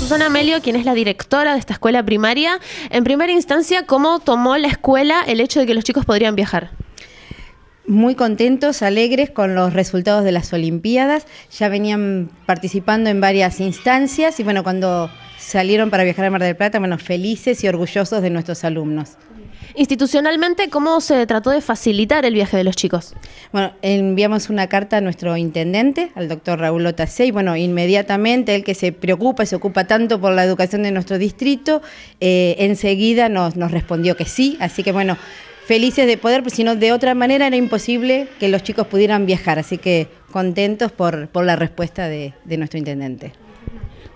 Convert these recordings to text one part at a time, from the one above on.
Susana Melio, quien es la directora de esta escuela primaria, en primera instancia, ¿cómo tomó la escuela el hecho de que los chicos podrían viajar? muy contentos, alegres con los resultados de las Olimpiadas. Ya venían participando en varias instancias y bueno, cuando salieron para viajar a Mar del Plata, bueno, felices y orgullosos de nuestros alumnos. Institucionalmente, ¿cómo se trató de facilitar el viaje de los chicos? Bueno, enviamos una carta a nuestro intendente, al doctor Raúl Otacé, y bueno, inmediatamente él que se preocupa, se ocupa tanto por la educación de nuestro distrito, eh, enseguida nos, respondió que sí, así que bueno, felices de poder, pues, si sino de otra manera era imposible que los chicos pudieran viajar, así que contentos por, por la respuesta de nuestro intendente.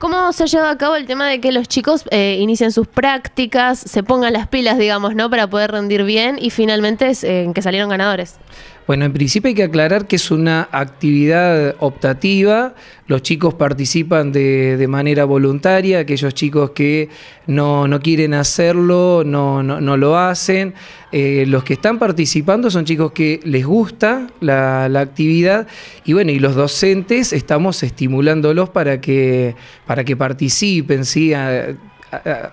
¿Cómo se ha llevado a cabo el tema de que los chicos eh, inicien sus prácticas, se pongan las pilas, digamos, ¿no? Para poder rendir bien y finalmente eh, que salieron ganadores. Bueno, en principio hay que aclarar que es una actividad optativa, los chicos participan de, manera voluntaria, aquellos chicos que no, quieren hacerlo, no, lo hacen, eh, los que están participando son chicos que les gusta la, actividad y bueno, y los docentes estamos estimulándolos para que, para que participen, ¿sí?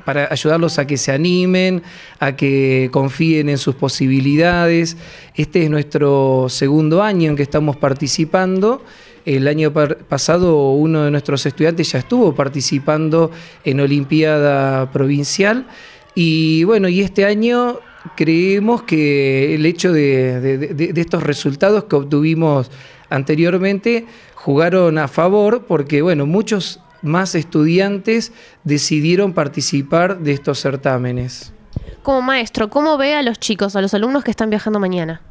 para ayudarlos a que se animen, a que confíen en sus posibilidades. Este es nuestro segundo año en que estamos participando. El año pasado uno de nuestros estudiantes ya estuvo participando en Olimpiada Provincial y bueno, y este año creemos que el hecho de, estos resultados que obtuvimos anteriormente jugaron a favor porque, bueno, muchos más estudiantes decidieron participar de estos certámenes como maestro, ¿cómo ve a los chicos, a los alumnos que están viajando mañana?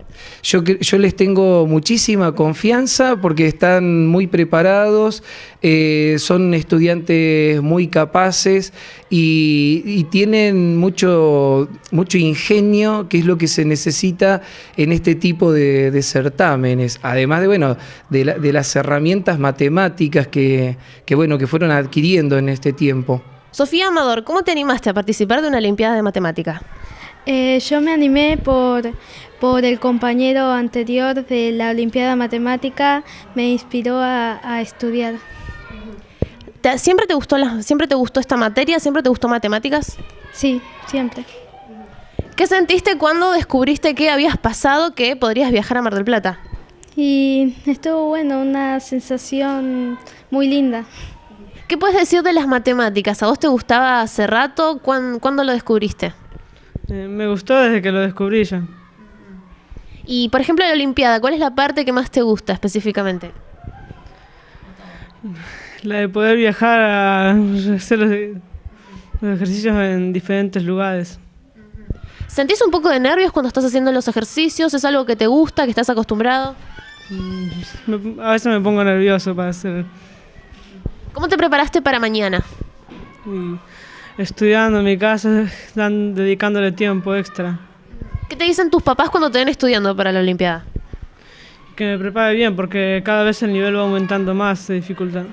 Yo, les tengo muchísima confianza porque están muy preparados, eh, son estudiantes muy capaces y, tienen mucho, ingenio, que es lo que se necesita en este tipo de, certámenes. Además de, bueno, de, las herramientas matemáticas que, bueno, que fueron adquiriendo en este tiempo. Sofía Amador, ¿cómo te animaste a participar de una Olimpiada de Matemática? Eh, yo me animé por, el compañero anterior de la Olimpiada Matemática, me inspiró a, estudiar. ¿Siempre, te gustó ¿Siempre te gustó esta materia? ¿Siempre te gustó matemáticas? Sí, siempre. ¿Qué sentiste cuando descubriste que habías pasado que podrías viajar a Mar del Plata? Y estuvo bueno, una sensación muy linda. ¿Qué puedes decir de las matemáticas? ¿A vos te gustaba hace rato? ¿Cuándo, lo descubriste? Eh, me gustó desde que lo descubrí ya. Y por ejemplo, la Olimpiada, ¿cuál es la parte que más te gusta específicamente? La de poder viajar a hacer los ejercicios en diferentes lugares. ¿Sentís un poco de nervios cuando estás haciendo los ejercicios? ¿Es algo que te gusta, que estás acostumbrado? Mm, a veces me pongo nervioso para hacer ¿Cómo te preparaste para mañana? Mm, estudiando en mi casa, dedicándole tiempo extra. ¿Qué te dicen tus papás cuando te ven estudiando para la Olimpiada? Que me prepare bien, porque cada vez el nivel va aumentando más de dificultad.